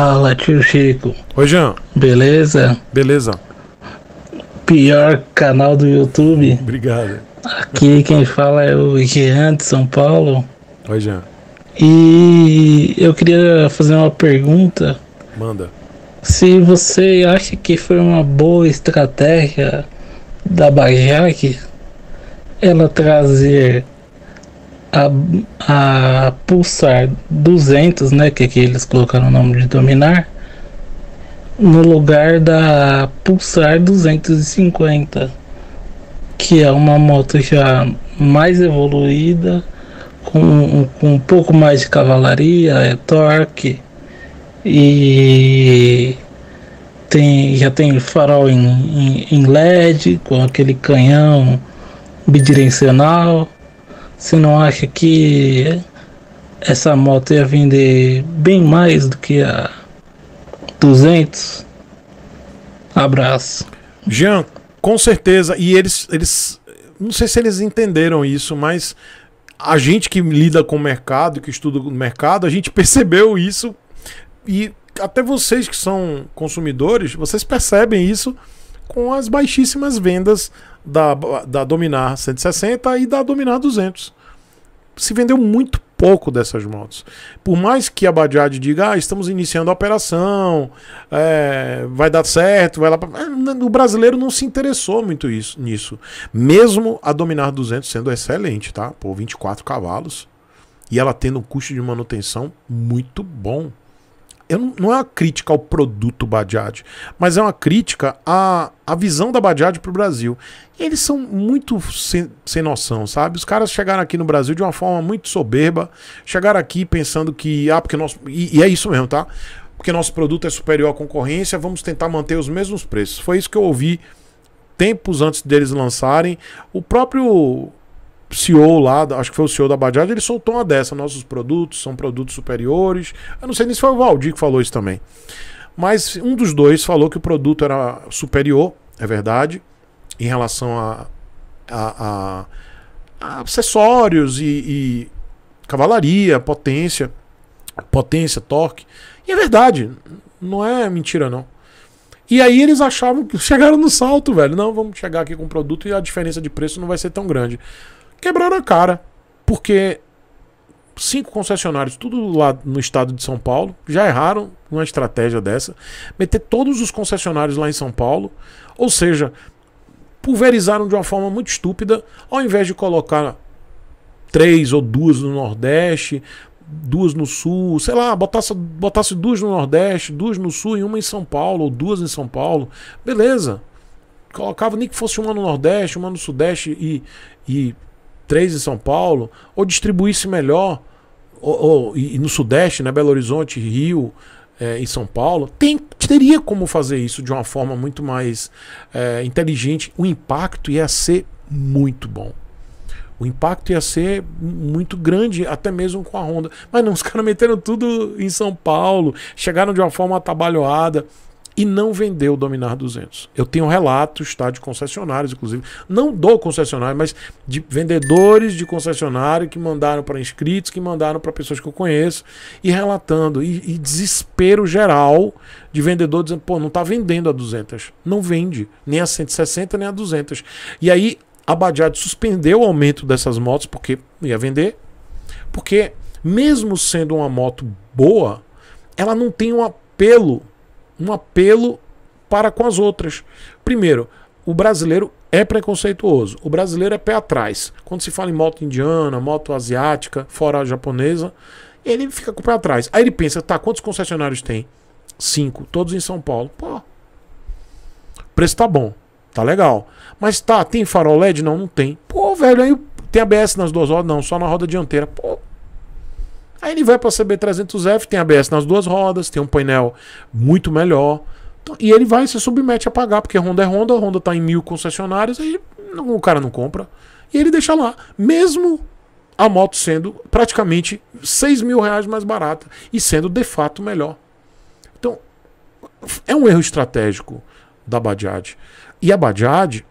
Fala, tio Chico. Oi, Jean. Beleza? Beleza. Pior canal do YouTube. Obrigado. Aqui quem fala é o Jean de São Paulo. Oi, Jean. E eu queria fazer uma pergunta. Manda. Se você acha que foi uma boa estratégia da Bajac ela trazer a, a pulsar 200, né, que aqui eles colocaram o nome de dominar, no lugar da pulsar 250, que é uma moto já mais evoluída, com, com um pouco mais de cavalaria, é torque e tem, já tem farol em, em, em LED com aquele canhão bidirecional você não acha que essa moto ia vender bem mais do que a 200? Abraço. Jean, com certeza. E eles, eles. Não sei se eles entenderam isso, mas a gente que lida com o mercado, que estuda o mercado, a gente percebeu isso. E até vocês que são consumidores, vocês percebem isso com as baixíssimas vendas da, da Dominar 160 e da Dominar 200. Se vendeu muito pouco dessas motos. Por mais que a Bajaj diga, ah, estamos iniciando a operação, é, vai dar certo, vai lá. Pra... É, o brasileiro não se interessou muito isso, nisso. Mesmo a Dominar 200 sendo excelente, tá? Por 24 cavalos. E ela tendo um custo de manutenção muito bom eu, não é uma crítica ao produto Bajaj, mas é uma crítica à, à visão da Bajaj para o Brasil. eles são muito sem, sem noção, sabe? Os caras chegaram aqui no Brasil de uma forma muito soberba, chegaram aqui pensando que, ah, porque nosso E, e é isso mesmo, tá? Porque nosso produto é superior à concorrência, vamos tentar manter os mesmos preços. Foi isso que eu ouvi tempos antes deles lançarem. O próprio CEO lá, acho que foi o CEO da Bajaj, ele soltou uma dessa. Nossos produtos são produtos superiores. Eu não sei nem se foi o Valdir que falou isso também. Mas um dos dois falou que o produto era superior, é verdade, em relação a, a, a, a acessórios e, e cavalaria, potência, potência, torque. E é verdade, não é mentira não. E aí eles achavam que chegaram no salto, velho. Não, vamos chegar aqui com um produto e a diferença de preço não vai ser tão grande quebraram a cara. Porque cinco concessionários, tudo lá no estado de São Paulo, já erraram uma estratégia dessa. Meter todos os concessionários lá em São Paulo. Ou seja, pulverizaram de uma forma muito estúpida, ao invés de colocar três ou duas no Nordeste, duas no Sul, sei lá, botasse, botasse duas no Nordeste, duas no Sul e uma em São Paulo, ou duas em São Paulo, beleza. Colocava nem que fosse uma no Nordeste, uma no Sudeste e, e três em São Paulo, ou distribuísse melhor, ou, ou e no Sudeste, né, Belo Horizonte, Rio, é, São Paulo, tem, teria como fazer isso de uma forma muito mais é, inteligente. O impacto ia ser muito bom. O impacto ia ser muito grande, até mesmo com a Honda. Mas não, os caras meteram tudo em São Paulo, chegaram de uma forma atabalhoada e não vendeu o Dominar 200. Eu tenho relatos, tá, de concessionários, inclusive, não do concessionário, mas de vendedores de concessionário que mandaram para inscritos, que mandaram para pessoas que eu conheço e relatando e, e, desespero geral de vendedor dizendo, pô, não está vendendo a 200, não vende, nem a 160, nem a 200. E aí a Bajaj suspendeu o aumento dessas motos porque ia vender, porque mesmo sendo uma moto boa, ela não tem um apelo um apelo para com as outras. Primeiro, o brasileiro é preconceituoso, o brasileiro é pé atrás. Quando se fala em moto indiana, moto asiática, fora a japonesa, ele fica com o pé atrás. Aí ele pensa, tá, quantos concessionários tem? Cinco, todos em São Paulo. Pô, preço tá bom, tá legal. Mas tá, tem farol LED? Não, não tem. Pô, velho, aí tem ABS nas duas rodas? Não, só na roda dianteira. Pô, Aí ele vai para a CB300F, tem ABS nas duas rodas, tem um painel muito melhor. Então, e ele vai e se submete a pagar, porque Honda é Honda, Honda está em mil concessionários, aí o cara não compra. E ele deixa lá, mesmo a moto sendo praticamente 6 mil reais mais barata e sendo de fato melhor. Então, é um erro estratégico da Bajaj. E a Bajaj,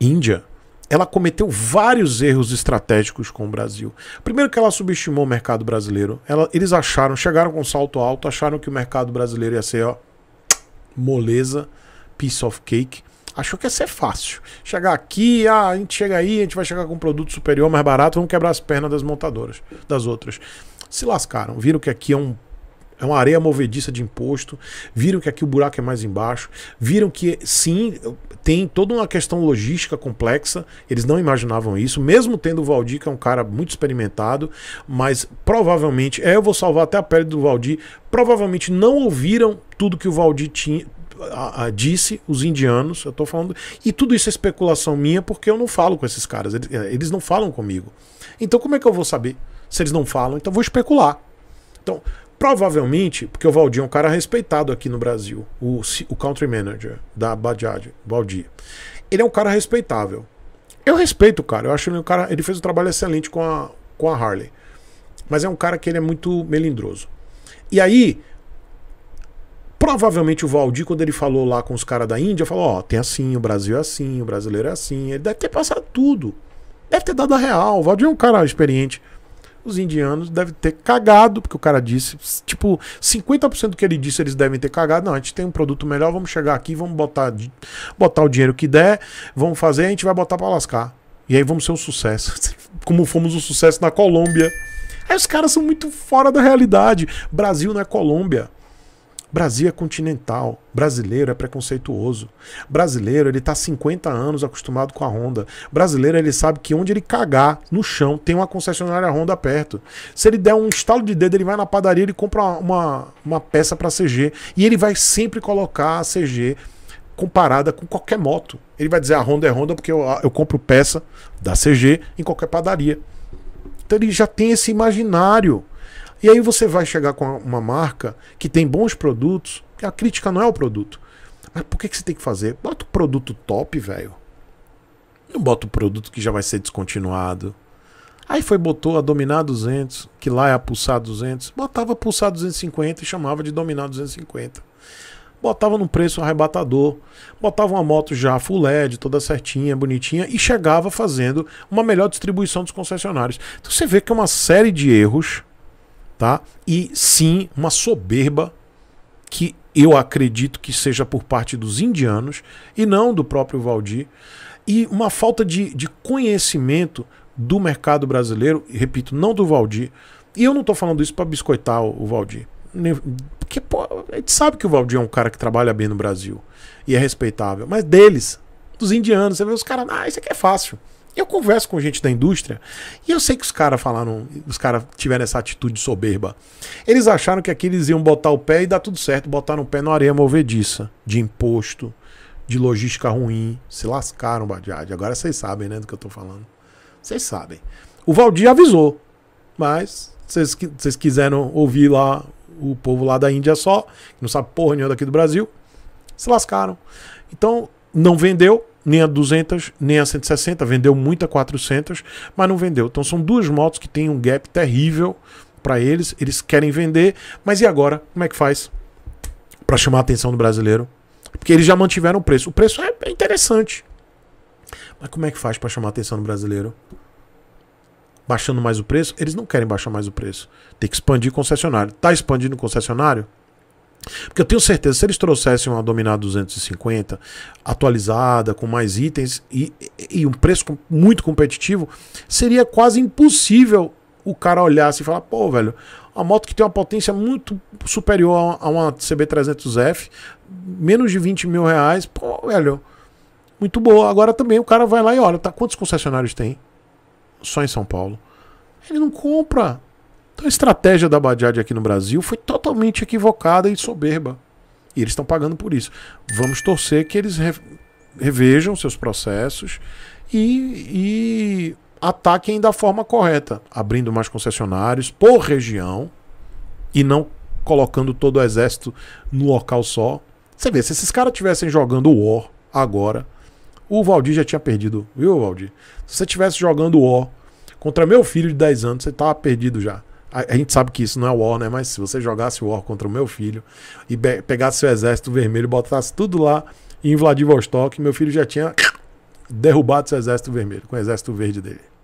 Índia, ela cometeu vários erros estratégicos com o Brasil. Primeiro que ela subestimou o mercado brasileiro. Ela, eles acharam, chegaram com um salto alto, acharam que o mercado brasileiro ia ser ó, moleza, piece of cake. Achou que ia ser fácil. Chegar aqui, ah, a gente chega aí, a gente vai chegar com um produto superior, mais barato, vamos quebrar as pernas das montadoras, das outras. Se lascaram, viram que aqui é um é uma areia movediça de imposto. Viram que aqui o buraco é mais embaixo. Viram que, sim, tem toda uma questão logística complexa. Eles não imaginavam isso. Mesmo tendo o Valdir, que é um cara muito experimentado. Mas provavelmente, é, eu vou salvar até a pele do Valdir. Provavelmente não ouviram tudo que o Valdir tinha, a, a, disse os indianos, eu tô falando, e tudo isso é especulação minha porque eu não falo com esses caras, eles, é, eles, não falam comigo. Então como é que eu vou saber se eles não falam? Então vou especular. Então, Provavelmente, porque o Valdir é um cara respeitado aqui no Brasil, o, o country manager da Bajaj, Valdir. Ele é um cara respeitável. Eu respeito o cara, eu acho ele um cara. Ele fez um trabalho excelente com a, com a Harley. Mas é um cara que ele é muito melindroso. E aí, provavelmente o Valdir, quando ele falou lá com os caras da Índia, falou: Ó, oh, tem assim, o Brasil é assim, o brasileiro é assim. Ele deve ter passado tudo. Deve ter dado a real. O Valdir é um cara experiente os indianos devem ter cagado, porque o cara disse, tipo, 50% do que ele disse eles devem ter cagado. Não, a gente tem um produto melhor, vamos chegar aqui, vamos botar, botar o dinheiro que der, vamos fazer, a gente vai botar para lascar. E aí vamos ser um sucesso. Como fomos um sucesso na Colômbia. Aí os caras são muito fora da realidade. Brasil na é Colômbia. Brasil é continental, brasileiro é preconceituoso. Brasileiro, ele tá 50 anos acostumado com a Honda. Brasileiro, ele sabe que onde ele cagar no chão tem uma concessionária Honda perto. Se ele der um estalo de dedo, ele vai na padaria, e compra uma, uma peça para CG e ele vai sempre colocar a CG comparada com qualquer moto. Ele vai dizer a Honda é Honda porque eu, eu compro peça da CG em qualquer padaria. Então ele já tem esse imaginário e aí você vai chegar com uma marca que tem bons produtos, a crítica não é o produto. Mas por que, que você tem que fazer? Bota o produto top, velho. Não bota o produto que já vai ser descontinuado. Aí foi, botou a Dominar 200, que lá é a Pulsar 200. Botava Pulsar 250 e chamava de Dominar 250. Botava num preço arrebatador. Botava uma moto já full LED, toda certinha, bonitinha. E chegava fazendo uma melhor distribuição dos concessionários. Então você vê que é uma série de erros tá? E sim, uma soberba que eu acredito que seja por parte dos indianos e não do próprio Valdir, e uma falta de, de conhecimento do mercado brasileiro, repito, não do Valdir. E eu não estou falando isso para biscoitar o, o Valdir. Porque pô, a gente sabe que o Valdir é um cara que trabalha bem no Brasil e é respeitável, mas deles, dos indianos, você vê os caras, ah, isso aqui é fácil. Eu converso com gente da indústria e eu sei que os caras falaram, os caras tiveram essa atitude soberba. Eles acharam que aqui eles iam botar o pé e dar tudo certo, botaram o pé na areia movediça, de imposto, de logística ruim. Se lascaram, Badiade. Agora vocês sabem, né, do que eu tô falando. Vocês sabem. O Valdir avisou, mas vocês, vocês quiseram ouvir lá o povo lá da Índia só, que não sabe porra nenhuma daqui do Brasil, se lascaram. Então, não vendeu, nem a 200, nem a 160, vendeu muito a 400, mas não vendeu. Então são duas motos que tem um gap terrível para eles, eles querem vender, mas e agora? Como é que faz para chamar a atenção do brasileiro? Porque eles já mantiveram o preço. O preço é, é interessante. Mas como é que faz para chamar a atenção do brasileiro? Baixando mais o preço? Eles não querem baixar mais o preço. Tem que expandir concessionário. Tá expandindo concessionário? Porque eu tenho certeza, se eles trouxessem uma Dominar 250 atualizada, com mais itens e, e um preço muito competitivo, seria quase impossível o cara olhasse assim e falar, pô, velho, uma moto que tem uma potência muito superior a uma CB300F, menos de 20 mil reais, pô, velho, muito boa. Agora também o cara vai lá e olha, tá, quantos concessionários tem? Só em São Paulo. Ele não compra. Então a estratégia da Badiad aqui no Brasil foi totalmente equivocada e soberba. E eles estão pagando por isso. Vamos torcer que eles revejam seus processos e, e ataquem da forma correta, abrindo mais concessionários por região e não colocando todo o exército no local só. Você vê, se esses caras tivessem jogando War agora, o Valdir já tinha perdido, viu, Valdir? Se você tivesse jogando War contra meu filho de 10 anos, você tava perdido já. A, a, gente sabe que isso não é War, né? Mas se você jogasse War contra o meu filho e pegasse seu exército vermelho botasse tudo lá em Vladivostok, meu filho já tinha derrubado seu exército vermelho, com o exército verde dele.